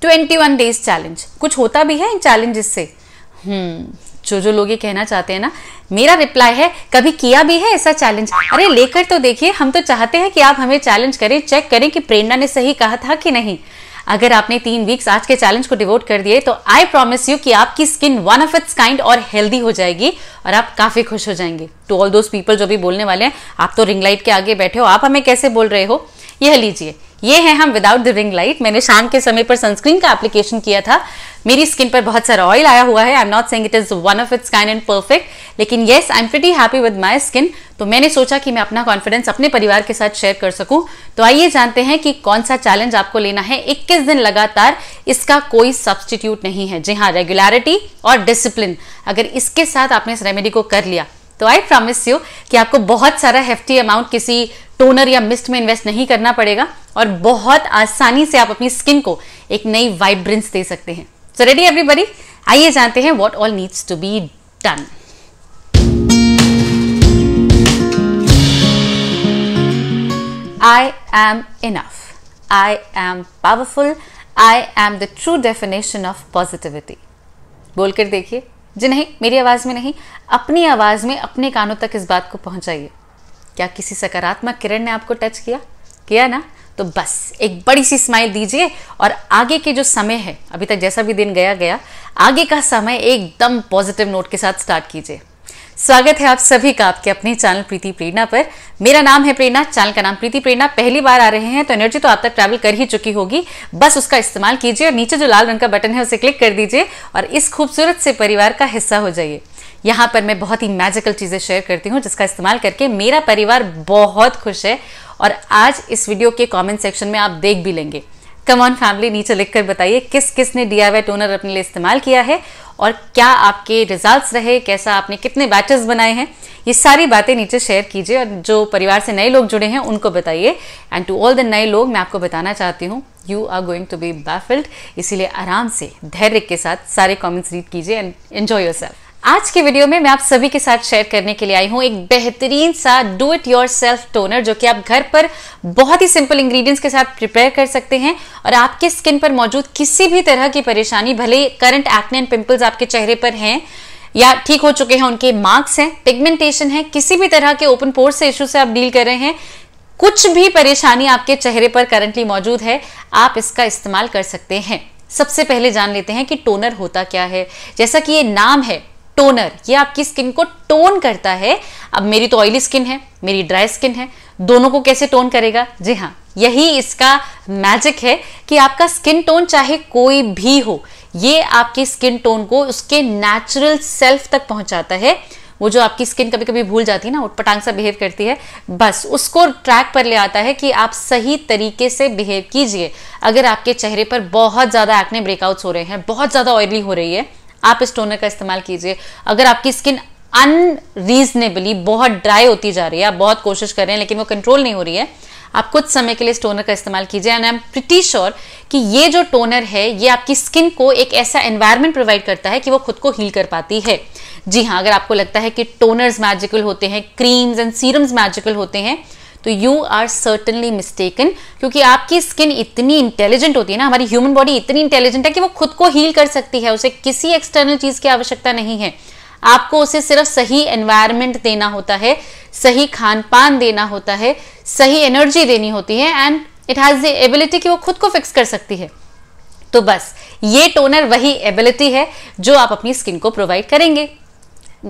twenty one days challenge कुछ होता भी है इन चैलेंजेस से हम्म जो जो लोग ये कहना चाहते हैं ना मेरा रिप्लाई है कभी किया भी है ऐसा चैलेंज अरे लेकर तो देखिए हम तो चाहते हैं कि आप हमें चैलेंज करें चेक करें कि प्रेरणा ने सही कहा था कि नहीं अगर आपने तीन वीक्स आज के चैलेंज को डिवोट कर दिए तो आई प्रॉमिस यू कि आपकी skin one of its kind और हेल्दी हो जाएगी और आप काफी खुश हो जाएंगे टू ऑल दोज पीपल जो भी बोलने वाले हैं आप तो रिंग लाइट के आगे बैठे हो आप हमें कैसे बोल रहे हो यह लीजिए ये है हम विदाउट द रिंग लाइट मैंने शाम के समय पर सनस्क्रीन का एप्लीकेशन किया था मेरी स्किन पर बहुत सारा ऑयल आया हुआ है I am not saying it is one of its kind and perfect लेकिन yes I am pretty happy with my skin तो मैंने सोचा कि मैं अपना कॉन्फिडेंस अपने परिवार के साथ शेयर कर सकूं तो आइए जानते हैं कि कौन सा चैलेंज आपको लेना है 21 दिन लगातार इसका कोई सब्सटीट्यूट नहीं है जी हाँ रेगुलरिटी और डिसिप्लिन अगर इसके साथ आपने इस रेमेडी को कर लिया तो आई प्रॉमिस यू कि आपको बहुत सारा हेफ्टी अमाउंट किसी टोनर या मिस्ट में इन्वेस्ट नहीं करना पड़ेगा और बहुत आसानी से आप अपनी स्किन को एक नई वाइब्रेंस दे सकते हैं सो रेडी एवरीबडी आइए जानते हैं what all needs to be done I am enough I am powerful I am the true definition of positivity बोलकर देखिए जी नहीं मेरी आवाज़ में नहीं अपनी आवाज़ में अपने कानों तक इस बात को पहुंचाइए क्या किसी सकारात्मक किरण ने आपको टच किया किया ना तो बस एक बड़ी सी स्माइल दीजिए और आगे के जो समय है अभी तक जैसा भी दिन गया गया आगे का समय एकदम पॉजिटिव नोट के साथ स्टार्ट कीजिए स्वागत है आप सभी का आपके अपने चैनल प्रीति प्रेरणा पर मेरा नाम है प्रेरणा चैनल का नाम प्रीति प्रेरणा पहली बार आ रहे हैं तो एनर्जी तो आप तक ट्रैवल कर ही चुकी होगी बस उसका इस्तेमाल कीजिए और नीचे जो लाल रंग का बटन है उसे क्लिक कर दीजिए और इस खूबसूरत से परिवार का हिस्सा हो जाइए यहाँ पर मैं बहुत ही मैजिकल चीज़ें शेयर करती हूँ जिसका इस्तेमाल करके मेरा परिवार बहुत खुश है और आज इस वीडियो के कॉमेंट सेक्शन में आप देख भी लेंगे कम ऑन फैमिली नीचे लिखकर बताइए किस किस ने डी आई टोनर अपने लिए इस्तेमाल किया है और क्या आपके रिजल्ट्स रहे कैसा आपने कितने बैचेस बनाए हैं ये सारी बातें नीचे शेयर कीजिए और जो परिवार से नए लोग जुड़े हैं उनको बताइए एंड टू ऑल द नए लोग मैं आपको बताना चाहती हूँ you are going to be baffled इसीलिए आराम से धैर्य के साथ सारे कॉमेंट्स रीड कीजिए एंड एन्जॉय योर सेल्फ आज के वीडियो में मैं आप सभी के साथ शेयर करने के लिए आई हूं एक बेहतरीन सा do it yourself toner जो कि आप घर पर बहुत ही सिंपल इंग्रेडिएंट्स के साथ प्रिपेयर कर सकते हैं और आपके स्किन पर मौजूद किसी भी तरह की परेशानी भले करंट एक्ने एंड पिंपल्स आपके चेहरे पर हैं या ठीक हो चुके हैं उनके मार्क्स हैं पिगमेंटेशन है किसी भी तरह के ओपन पोर्स से इशू से आप डील कर रहे हैं कुछ भी परेशानी आपके चेहरे पर करंटली मौजूद है आप इसका इस्तेमाल कर सकते हैं सबसे पहले जान लेते हैं कि टोनर होता क्या है जैसा कि ये नाम है टोनर ये आपकी स्किन को टोन करता है अब मेरी तो ऑयली स्किन है मेरी ड्राई स्किन है दोनों को कैसे टोन करेगा जी हाँ यही इसका मैजिक है कि आपका स्किन टोन चाहे कोई भी हो ये आपकी स्किन टोन को उसके नेचुरल सेल्फ तक पहुंचाता है वो जो आपकी स्किन कभी कभी भूल जाती है ना उटपटांग सा बिहेव करती है बस उसको ट्रैक पर ले आता है कि आप सही तरीके से बिहेव कीजिए अगर आपके चेहरे पर बहुत ज़्यादा एक्ने ब्रेकआउट्स हो रहे हैं बहुत ज़्यादा ऑयली हो रही है आप इस टोनर का इस्तेमाल कीजिए अगर आपकी स्किन अनरीजनेबली बहुत ड्राई होती जा रही है आप बहुत कोशिश कर रहे हैं लेकिन वो कंट्रोल नहीं हो रही है आप कुछ समय के लिए इस टोनर का इस्तेमाल कीजिए and I am pretty sure कि ये जो टोनर है ये आपकी स्किन को एक ऐसा एनवायरमेंट प्रोवाइड करता है कि वो खुद को हील कर पाती है जी हाँ अगर आपको लगता है कि टोनर्स मैजिकल होते हैं क्रीम्स एंड सीरम्स मैजिकल होते हैं तो यू आर सर्टनली मिस्टेकन क्योंकि आपकी स्किन इतनी इंटेलिजेंट होती है ना हमारी ह्यूमन बॉडी इतनी इंटेलिजेंट है कि वो खुद को हील कर सकती है उसे किसी एक्सटर्नल चीज़ की आवश्यकता नहीं है आपको उसे सिर्फ सही एनवायरमेंट देना होता है सही खान पान देना होता है सही एनर्जी देनी होती है and it has the ability कि वो खुद को फिक्स कर सकती है तो बस ये टोनर वही एबिलिटी है जो आप अपनी स्किन को प्रोवाइड करेंगे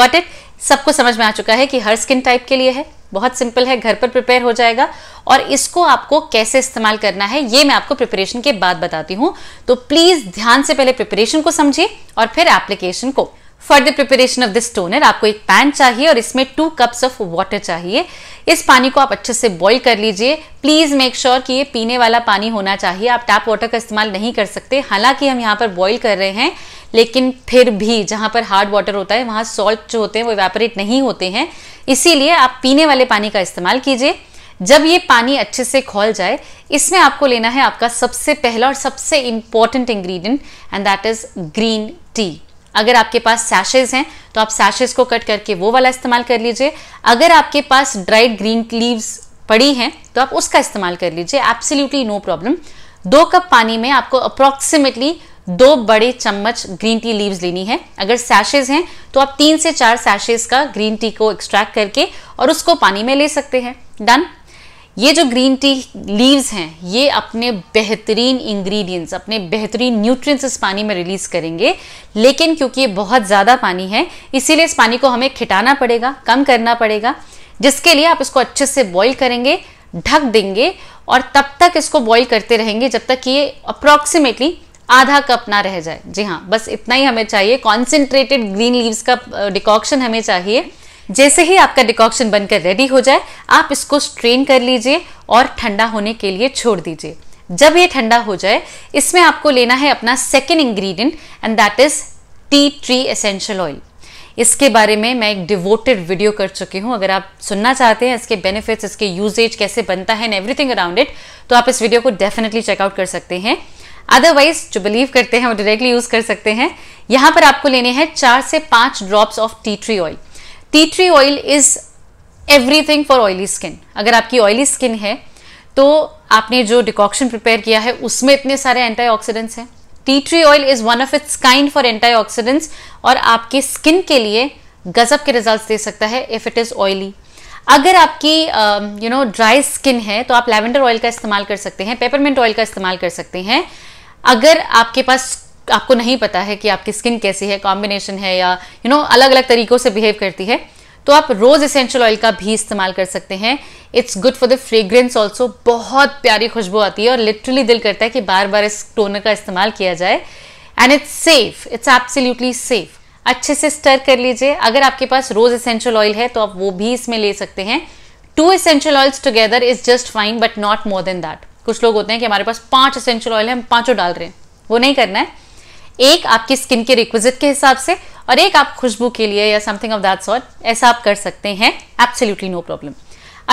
गॉट इट सबको समझ में आ चुका है कि हर स्किन टाइप के लिए है बहुत सिंपल है घर पर प्रिपेयर हो जाएगा और इसको आपको कैसे इस्तेमाल करना है ये मैं आपको प्रिपरेशन के बाद बताती हूँ तो प्लीज़ ध्यान से पहले प्रिपरेशन को समझिए और फिर एप्लीकेशन को for the preparation of this toner आपको एक पैन चाहिए और इसमें टू कप्स ऑफ वाटर चाहिए इस पानी को आप अच्छे से बॉईल कर लीजिए प्लीज़ मेक श्योर कि ये पीने वाला पानी होना चाहिए आप टैप वाटर का इस्तेमाल नहीं कर सकते हालांकि हम यहाँ पर बॉईल कर रहे हैं लेकिन फिर भी जहाँ पर हार्ड वाटर होता है वहाँ सॉल्ट जो होते हैं वो वेपरेट नहीं होते हैं इसीलिए आप पीने वाले पानी का इस्तेमाल कीजिए जब ये पानी अच्छे से खोल जाए इसमें आपको लेना है आपका सबसे पहला और सबसे important ingredient and that is green tea अगर आपके पास सैशेज हैं तो आप सैशेज को कट करके वो वाला इस्तेमाल कर लीजिए अगर आपके पास ड्राइड ग्रीन लीव्स पड़ी हैं तो आप उसका इस्तेमाल कर लीजिए एब्सोल्युटली नो प्रॉब्लम दो कप पानी में आपको अप्रोक्सीमेटली दो बड़े चम्मच ग्रीन टी लीव्स लेनी है अगर सैशेज हैं तो आप तीन से चार सैशेज का ग्रीन टी को एक्सट्रैक्ट करके और उसको पानी में ले सकते हैं डन ये जो ग्रीन टी लीव्स हैं ये अपने बेहतरीन इंग्रेडिएंट्स अपने बेहतरीन न्यूट्रिएंट्स इस पानी में रिलीज़ करेंगे लेकिन क्योंकि ये बहुत ज़्यादा पानी है इसीलिए इस पानी को हमें खिटाना पड़ेगा कम करना पड़ेगा जिसके लिए आप इसको अच्छे से बॉईल करेंगे ढक देंगे और तब तक इसको बॉईल करते रहेंगे जब तक कि ये अप्रॉक्सीमेटली आधा कप ना रह जाए जी हाँ बस इतना ही हमें चाहिए कॉन्सेंट्रेटेड ग्रीन लीव्स का डिकॉक्शन हमें चाहिए जैसे ही आपका डिकॉक्शन बनकर रेडी हो जाए आप इसको स्ट्रेन कर लीजिए और ठंडा होने के लिए छोड़ दीजिए जब ये ठंडा हो जाए इसमें आपको लेना है अपना second ingredient and that is tea tree essential oil इसके बारे में मैं एक डिवोटेड वीडियो कर चुकी हूँ अगर आप सुनना चाहते हैं इसके बेनिफिट्स इसके यूजेज कैसे बनता है एंड एवरीथिंग अराउंड इट तो आप इस वीडियो को डेफिनेटली चेकआउट कर सकते हैं अदरवाइज जो बिलीव करते हैं वो डायरेक्टली यूज कर सकते हैं यहां पर आपको लेने हैं चार से पांच drops of tea tree oil tea tree oil is everything for oily skin अगर आपकी ऑयली स्किन है तो आपने जो डिकॉक्शन प्रिपेयर किया है उसमें इतने सारे एंटी ऑक्सीडेंट्स हैं tea tree oil is one of its kind for oxidants और आपके स्किन के लिए गजब के रिजल्ट दे सकता है इफ इट इज ऑयली अगर आपकी यू नो ड्राई स्किन है तो आप लेवेंडर ऑयल का इस्तेमाल कर सकते हैं पेपरमेंट ऑयल का इस्तेमाल कर सकते हैं अगर आपके पास आपको नहीं पता है कि आपकी स्किन कैसी है कॉम्बिनेशन है या यू you नो know, अलग अलग तरीकों से बिहेव करती है तो आप रोज एसेंशियल ऑयल का भी इस्तेमाल कर सकते हैं it's good for the fragrance also बहुत प्यारी खुशबू आती है और लिटरली दिल करता है कि बार बार इस टोनर का इस्तेमाल किया जाए and it's safe it's absolutely safe अच्छे से स्टर कर लीजिए अगर आपके पास रोज एसेंशियल ऑयल है तो आप वो भी इसमें ले सकते हैं two essential oils together is just fine but not more than that कुछ लोग होते हैं कि हमारे पास पांच एसेंशियल ऑयल है हम पांचों डाल रहे हैं वो नहीं करना है एक आपकी स्किन के रिक्विजिट के हिसाब से और एक आप खुशबू के लिए या समथिंग ऑफ दैट सॉर्ट ऐसा आप कर सकते हैं एब्सोल्युटली नो प्रॉब्लम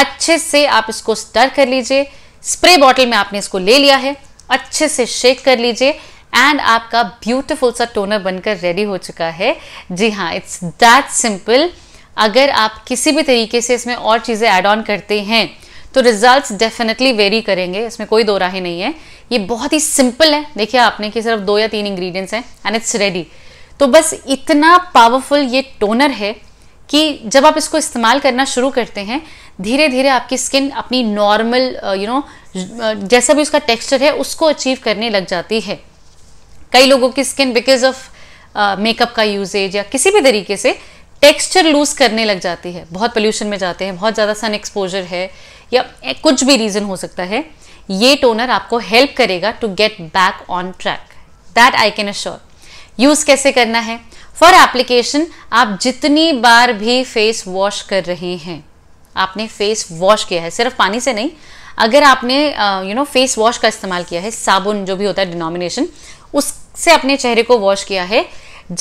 अच्छे से आप इसको स्टर कर लीजिए स्प्रे बॉटल में आपने इसको ले लिया है अच्छे से शेक कर लीजिए एंड आपका ब्यूटिफुल सा टोनर बनकर रेडी हो चुका है जी हाँ इट्स दैट सिंपल अगर आप किसी भी तरीके से इसमें और चीज़ें ऐड ऑन करते हैं तो रिजल्ट्स डेफिनेटली वेरी करेंगे इसमें कोई दो राहें नहीं है ये बहुत ही सिंपल है देखिए आपने कि सिर्फ दो या तीन इंग्रेडिएंट्स हैं एंड इट्स रेडी तो बस इतना पावरफुल ये टोनर है कि जब आप इसको इस्तेमाल करना शुरू करते हैं धीरे धीरे आपकी स्किन अपनी नॉर्मल यू नो जैसा भी उसका टेक्सचर है उसको अचीव करने लग जाती है कई लोगों की स्किन बिकॉज ऑफ मेकअप का यूजेज या किसी भी तरीके से टेक्सचर लूज करने लग जाती है बहुत पोल्यूशन में जाते हैं बहुत ज़्यादा सन एक्सपोजर है या eh, कुछ भी रीज़न हो सकता है ये टोनर आपको हेल्प करेगा to get back on track that I can assure use कैसे करना है फॉर एप्लीकेशन आप जितनी बार भी फेस वॉश कर रहे हैं आपने फेस वॉश किया है सिर्फ पानी से नहीं अगर आपने यू नो फेस वॉश का इस्तेमाल किया है साबुन जो भी होता है डिनोमिनेशन उससे अपने चेहरे को वॉश किया है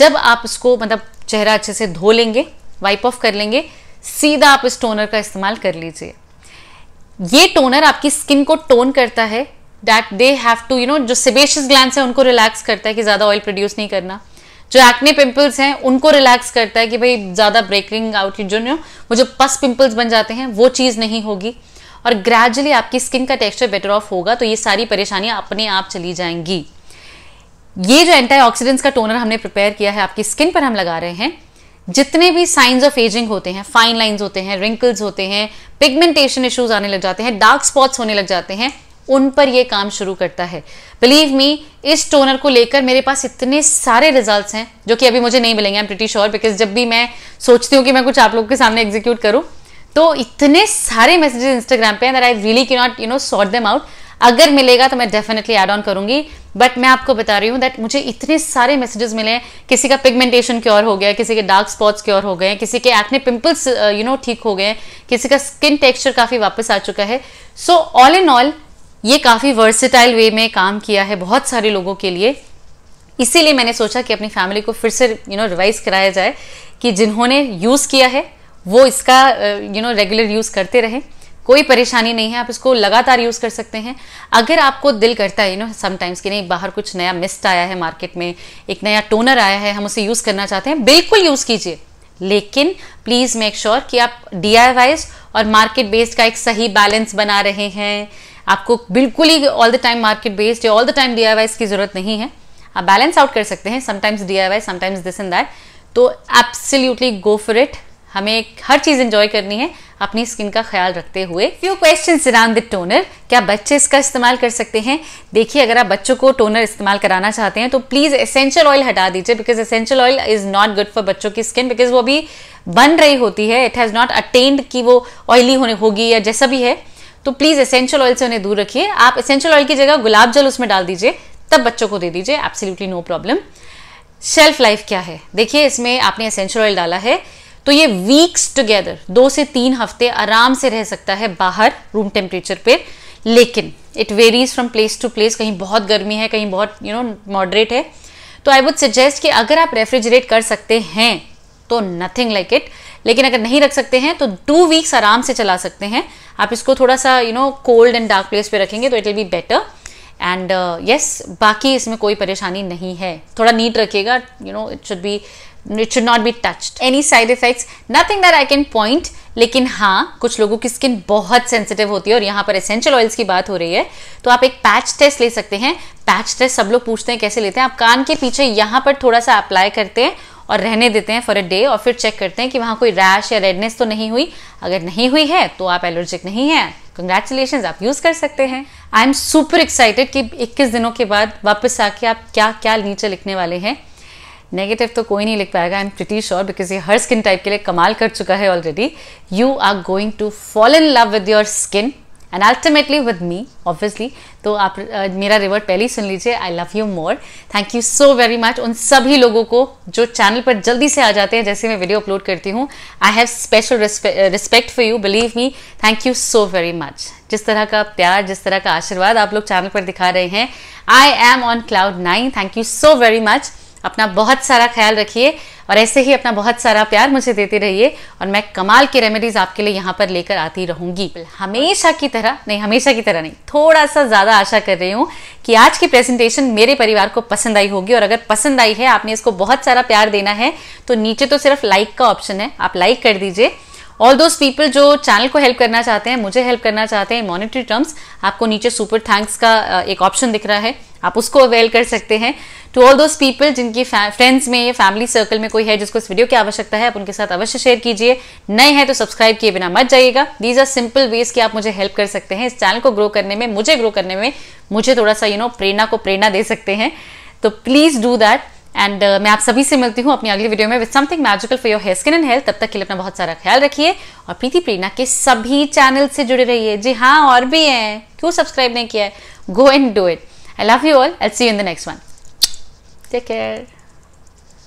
जब आप उसको मतलब चेहरा अच्छे से धो लेंगे वाइप ऑफ कर लेंगे सीधा आप इस टोनर का इस्तेमाल कर लीजिए ये टोनर आपकी स्किन को टोन करता है that they have to you know जो सिबेशियस ग्लैंड है उनको रिलैक्स करता है कि ज़्यादा ऑयल प्रोड्यूस नहीं करना जो एक्ने पिंपल्स हैं उनको रिलैक्स करता है कि भाई ज़्यादा ब्रेकिंग आउट जो नो वो जो पस पिंपल्स बन जाते हैं वो चीज़ नहीं होगी और ग्रेजुअली आपकी स्किन का टेक्सचर बेटर ऑफ होगा तो ये सारी परेशानियां अपने आप चली जाएंगी ये जो एंटीऑक्सीडेंट्स का टोनर हमने प्रिपेयर किया है आपकी स्किन पर हम लगा रहे हैं जितने भी साइंस ऑफ एजिंग होते हैं फाइन लाइंस होते हैं रिंकल्स होते हैं पिगमेंटेशन इश्यूज आने लग जाते हैं डार्क स्पॉट्स होने लग जाते हैं उन पर यह काम शुरू करता है बिलीव मी इस टोनर को लेकर मेरे पास इतने सारे रिजल्ट्स हैं जो कि अभी मुझे नहीं मिलेंगे I am pretty sure because जब भी मैं सोचती हूँ कि मैं कुछ आप लोगों के सामने एग्जीक्यूट करूँ तो इतने सारे मैसेजेस इंस्टाग्राम पे I really can not you know sort them out अगर मिलेगा तो मैं डेफिनेटली एड ऑन करूंगी बट मैं आपको बता रही हूँ दैट मुझे इतने सारे मैसेजेस मिले हैं किसी का पिगमेंटेशन क्योर हो गया किसी के डार्क स्पॉट्स क्योर हो गए किसी के एक्ने पिंपल्स यू नो ठीक हो गए किसी का स्किन टेक्सचर काफ़ी वापस आ चुका है सो ऑल इन ऑल ये काफ़ी वर्सेटाइल वे में काम किया है बहुत सारे लोगों के लिए इसीलिए मैंने सोचा कि अपनी फैमिली को फिर से यू नो रिवाइज कराया जाए कि जिन्होंने यूज़ किया है वो इसका यू नो रेगुलर यूज़ करते रहें कोई परेशानी नहीं है आप इसको लगातार यूज़ कर सकते हैं अगर आपको दिल करता है यू नो समटाइम्स कि नहीं बाहर कुछ नया मिस्ट आया है मार्केट में एक नया टोनर आया है हम उसे यूज़ करना चाहते हैं बिल्कुल यूज़ कीजिए लेकिन प्लीज़ मेक श्योर कि आप डी और मार्केट बेस्ड का एक सही बैलेंस बना रहे हैं आपको बिल्कुल ही all the time market based या ऑल द टाइम डी की ज़रूरत नहीं है आप बैलेंस आउट कर सकते हैं sometimes D I Y sometimes this and that तो एब्सोल्यूटली गो फॉर इट हमें हर चीज़ इंजॉय करनी है अपनी स्किन का ख्याल रखते हुए few question around the toner क्या बच्चे इसका इस्तेमाल कर सकते हैं देखिए अगर आप बच्चों को टोनर इस्तेमाल कराना चाहते हैं तो प्लीज़ एसेंशियल ऑयल हटा दीजिए because essential oil is not good for बच्चों की स्किन बिकॉज वो अभी बन रही होती है इट हैज़ नॉट अटेंड कि वो ऑयली होने होगी या जैसा भी है तो प्लीज़ एसेंशियल ऑयल से उन्हें दूर रखिए आप एसेंशियल ऑयल की जगह गुलाब जल उसमें डाल दीजिए तब बच्चों को दे दीजिए absolutely no problem shelf life क्या है देखिए इसमें आपने एसेंशियल ऑयल डाला है तो ये वीक्स टुगेदर दो से तीन हफ्ते आराम से रह सकता है बाहर रूम टेम्परेचर पर लेकिन it varies from place to place कहीं बहुत गर्मी है कहीं बहुत यू नो मॉडरेट है तो आई वुड सजेस्ट कि अगर आप रेफ्रिजरेट कर सकते हैं तो नथिंग लाइक इट लेकिन अगर नहीं रख सकते हैं तो टू वीक्स आराम से चला सकते हैं आप इसको थोड़ा सा you know cold and dark place पे रखेंगे तो it will be better and yes बाकी इसमें कोई परेशानी नहीं है थोड़ा नीट रखिएगा you know it should be it should not be touched any side effects nothing that I can point लेकिन हाँ कुछ लोगों की स्किन बहुत सेंसिटिव होती है और यहाँ पर एसेंशियल ऑयल्स की बात हो रही है तो आप एक पैच टेस्ट ले सकते हैं पैच टेस्ट सब लोग पूछते हैं कैसे लेते हैं आप कान के पीछे यहाँ पर थोड़ा सा अप्लाई करते हैं और रहने देते हैं फॉर अ डे और फिर चेक करते हैं कि वहाँ कोई रैश या रेडनेस तो नहीं हुई अगर नहीं हुई है तो आप एलर्जिक नहीं है कंग्रेचुलेशन आप यूज़ कर सकते हैं आई एम सुपर एक्साइटेड कि इक्कीस दिनों के बाद वापस आके आप क्या क्या नीचे लिखने वाले हैं नेगेटिव तो कोई नहीं लिख पाएगा I am pretty sure because ये हर स्किन टाइप के लिए कमाल कर चुका है already you are going to fall in love with your skin and ultimately with me obviously तो आप uh, मेरा रिवर्ट पहले ही सुन लीजिए I love you more thank you so very much उन सभी लोगों को जो चैनल पर जल्दी से आ जाते हैं जैसे मैं वीडियो अपलोड करती हूँ I have special respect for you believe me thank you so very much जिस तरह का प्यार जिस तरह का आशीर्वाद आप लोग चैनल पर दिखा रहे हैं I am on cloud nine thank you so very much अपना बहुत सारा ख्याल रखिए और ऐसे ही अपना बहुत सारा प्यार मुझे देते रहिए और मैं कमाल की रेमेडीज आपके लिए यहाँ पर लेकर आती रहूंगी हमेशा की तरह नहीं हमेशा की तरह नहीं थोड़ा सा ज़्यादा आशा कर रही हूँ कि आज की प्रेजेंटेशन मेरे परिवार को पसंद आई होगी और अगर पसंद आई है आपने इसको बहुत सारा प्यार देना है तो नीचे तो सिर्फ लाइक का ऑप्शन है आप लाइक कर दीजिए ऑल दोज पीपल जो चैनल को हेल्प करना चाहते हैं मुझे हेल्प करना चाहते हैं मॉनिटरी टर्म्स आपको नीचे सुपर थैंक्स का एक ऑप्शन दिख रहा है आप उसको अवेल कर सकते हैं टू ऑल दोज पीपल जिनकी फ्रेंड्स में या फैमिली सर्कल में कोई है जिसको इस वीडियो की आवश्यकता है आप उनके साथ अवश्य शेयर कीजिए नए हैं तो सब्सक्राइब किए बिना मत जाइएगा दीज आर सिंपल वेज कि आप मुझे हेल्प कर सकते हैं इस चैनल को ग्रो करने में मुझे ग्रो करने में मुझे थोड़ा सा यू you नो know, प्रेरणा को प्रेरणा दे सकते हैं तो please do that and uh, मैं आप सभी से मिलती हूँ अपनी अगली वीडियो में with something magical for your hair skin and health तब तक के लिए अपना बहुत सारा ख्याल रखिए और प्रीति प्रेरणा के सभी चैनल से जुड़े रहिए जी हाँ और भी हैं क्यों सब्सक्राइब नहीं किया है go and do it I love you all I'll see you in the next one take care